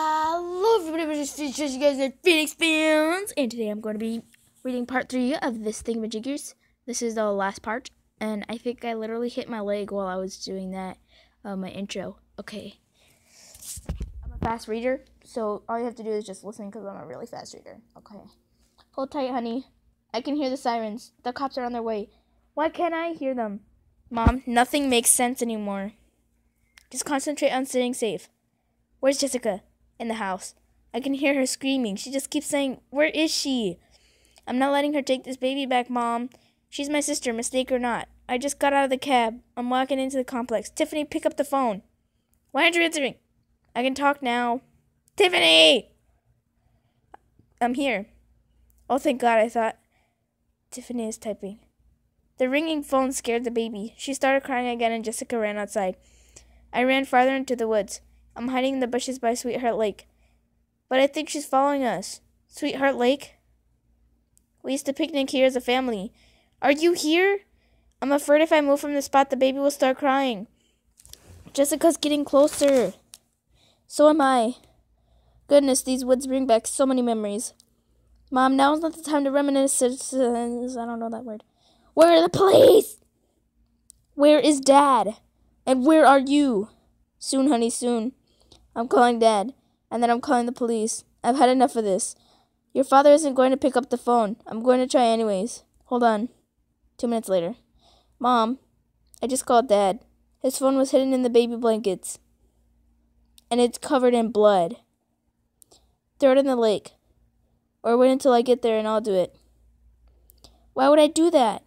Hello everybody, we're you guys at Phoenix Fans, and today I'm going to be reading part 3 of this Thingamajiggers. This is the last part, and I think I literally hit my leg while I was doing that, uh, my intro. Okay. I'm a fast reader, so all you have to do is just listen because I'm a really fast reader. Okay. Hold tight, honey. I can hear the sirens. The cops are on their way. Why can't I hear them? Mom, nothing makes sense anymore. Just concentrate on staying safe. Where's Jessica? in the house. I can hear her screaming. She just keeps saying, Where is she? I'm not letting her take this baby back, Mom. She's my sister, mistake or not. I just got out of the cab. I'm walking into the complex. Tiffany, pick up the phone. Why aren't you answering? I can talk now. Tiffany! I'm here. Oh, thank God, I thought. Tiffany is typing. The ringing phone scared the baby. She started crying again, and Jessica ran outside. I ran farther into the woods. I'm hiding in the bushes by Sweetheart Lake. But I think she's following us. Sweetheart Lake? We used to picnic here as a family. Are you here? I'm afraid if I move from the spot, the baby will start crying. Jessica's getting closer. So am I. Goodness, these woods bring back so many memories. Mom, now is not the time to reminisce. I don't know that word. Where are the police? Where is Dad? And where are you? Soon, honey, soon. I'm calling Dad. And then I'm calling the police. I've had enough of this. Your father isn't going to pick up the phone. I'm going to try anyways. Hold on. Two minutes later. Mom, I just called Dad. His phone was hidden in the baby blankets. And it's covered in blood. Throw it in the lake. Or wait until I get there and I'll do it. Why would I do that?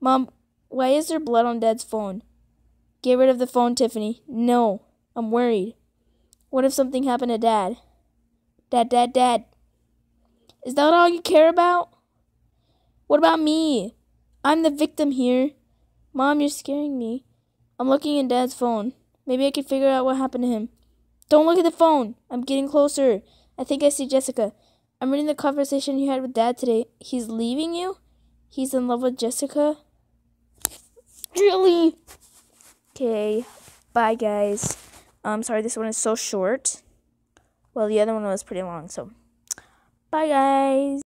Mom, why is there blood on Dad's phone? Get rid of the phone, Tiffany. No, I'm worried. What if something happened to Dad? Dad, Dad, Dad. Is that all you care about? What about me? I'm the victim here. Mom, you're scaring me. I'm looking in Dad's phone. Maybe I can figure out what happened to him. Don't look at the phone. I'm getting closer. I think I see Jessica. I'm reading the conversation you had with Dad today. He's leaving you? He's in love with Jessica? Really? Okay. Bye, guys. I'm um, sorry, this one is so short. Well, the other one was pretty long, so bye, guys.